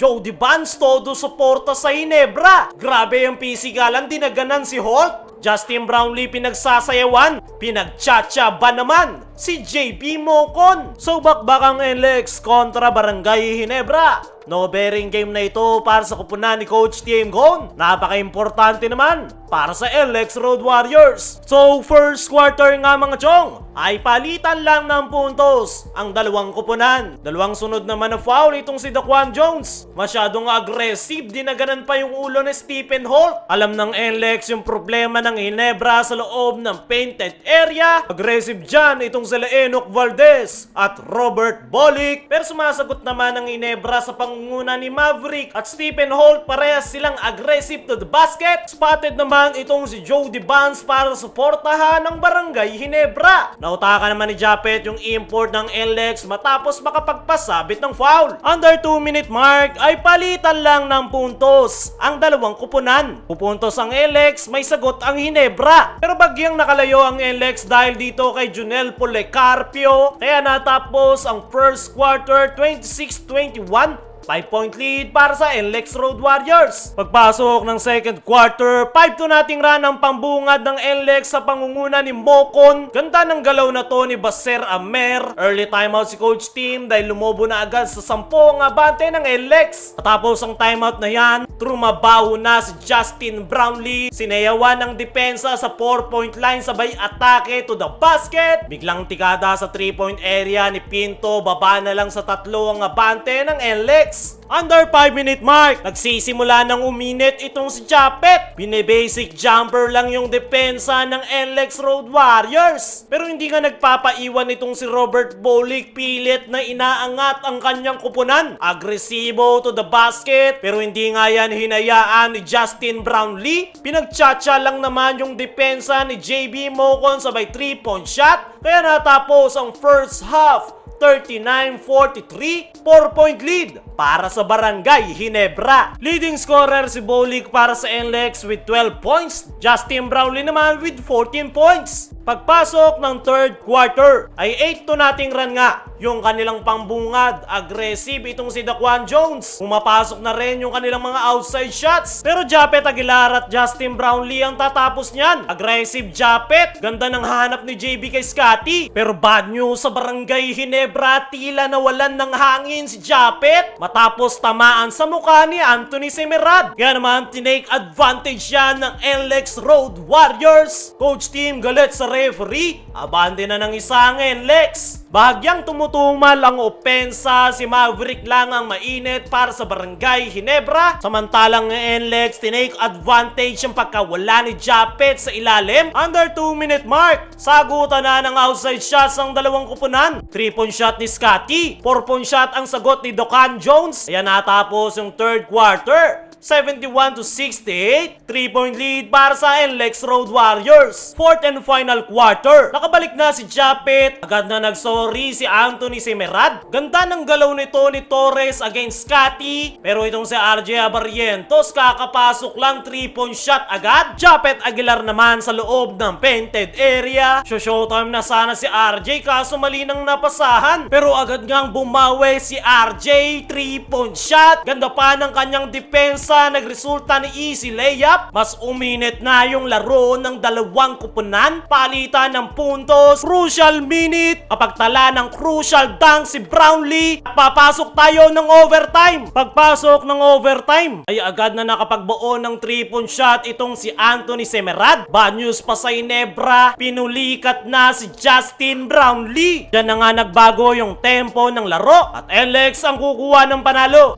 Jody Vance todo suporta sa Hinebra. Grabe yung pisigalan dinaganan si Holt. Justin Brownlee pinagsasayawan, pinagchacha ba naman? si JB Mocon. So bakbakang NLEX kontra Barangay Hinebra. No bearing game na ito para sa kupunan ni Coach TM Gon. Napaka-importante naman para sa LX Road Warriors. So first quarter nga mga chong ay palitan lang ng puntos ang dalawang kupunan. Dalawang sunod naman na foul itong si Daquan Jones. Masyadong aggressive, din dinaganan pa yung ulo ni Stephen Holt. Alam ng NLEX yung problema ng Hinebra sa loob ng painted area. Aggressive dyan itong sila Enoch Valdez at Robert Bolick. Pero sumasagot naman ang Inebra sa pangunguna ni Maverick at Stephen Holt parehas silang aggressive to the basket. Spotted naman itong si Jody Barnes para suportahan ng Barangay Hinebra. Nautaka naman ni Japet yung import ng LX matapos makapagpasabit ng foul. Under 2 minute mark ay palitan lang ng puntos ang dalawang kupunan. Pupuntos ang LX, may sagot ang Hinebra. Pero bagyang nakalayo ang LX dahil dito kay Junel Pole Policarpio. Kaya natapos ang first quarter 26-21 5-point lead para sa NLEX Road Warriors. Pagpasok ng second quarter, 5-2 nating run ang pambungad ng NLEX sa pangunguna ni Mokon. Ganda ng galaw na to ni Baser Amer. Early timeout si coach team dahil lumobo na agad sa 10 ang abante ng NLEX. Matapos ang timeout na yan, trumabaho na si Justin Brownlee. Sinayawan ng depensa sa 4-point line sabay atake to the basket. Biglang tikada sa 3-point area ni Pinto. Baba na lang sa tatlo ang abante ng NLEX. Next, under 5 minute mark, nagsisimula ng uminit itong si Japet. Binebasic jumper lang yung depensa ng NLEX Road Warriors. Pero hindi nga nagpapaiwan itong si Robert Bolick pilit na inaangat ang kanyang kupunan. Agresibo to the basket, pero hindi nga yan hinayaan ni Justin Brownlee. Pinagchacha lang naman yung depensa ni JB Mocon sabay 3-point shot, kaya natapos ang first half 39-43, 4-point lead para sa Barangay Hinebra. Leading scorer si Bolik para sa NLEX with 12 points. Justin Brownlee naman with 14 points. Pagpasok ng third quarter ay 8 to nating run nga yung kanilang pangbungad. Aggressive itong si Daquan Jones. Umapasok na rin yung kanilang mga outside shots. Pero Japet Aguilar at Justin Brownlee ang tatapos niyan. Aggressive Japet. Ganda ng hanap ni JB kay Scotty. Pero bad news sa Barangay Hinebra. Tila nawalan ng hangin si Japet matapos tamaan sa mukha ni Anthony Semirad. Kaya naman, tinake advantage siya ng NLEX Road Warriors. Coach team galit sa referee, abante na ng isang NLEX. Bahagyang tumutumal ang opensa, si Maverick lang ang mainit para sa Barangay Hinebra. Samantalang ng NLEX, tinake advantage ang pagkawala ni Japet sa ilalim. Under 2 minute mark, sagutan na ng outside shots ang dalawang kupunan. 3 point shot ni Scotty, 4 point shot ang sagot ni Dokan Jones. Ayan natapos yung third quarter. 71 to 68. 3-point lead para sa NLEX Road Warriors. Fourth and final quarter. Nakabalik na si Japet. Agad na nagsorry si Anthony Semerad. Ganda ng galaw nito ni Torres against Scotty. Pero itong si RJ Abarientos kakapasok lang 3-point shot agad. Japet Aguilar naman sa loob ng painted area. Showtime na sana si RJ kaso mali nang napasahan. Pero agad ngang bumawi si RJ. 3-point shot. Ganda pa ng kanyang defense pisa nagresulta ni easy layup, mas uminit na yung laro ng dalawang kupunan, palitan ng puntos, crucial minute, kapagtala ng crucial dunk si Brownlee, papasok tayo ng overtime. Pagpasok ng overtime, ay agad na nakapagbuo ng 3-point shot itong si Anthony Semerad. Bad news pa sa Inebra, pinulikat na si Justin Brownlee. Diyan na nga nagbago yung tempo ng laro at Alex ang kukuha ng panalo.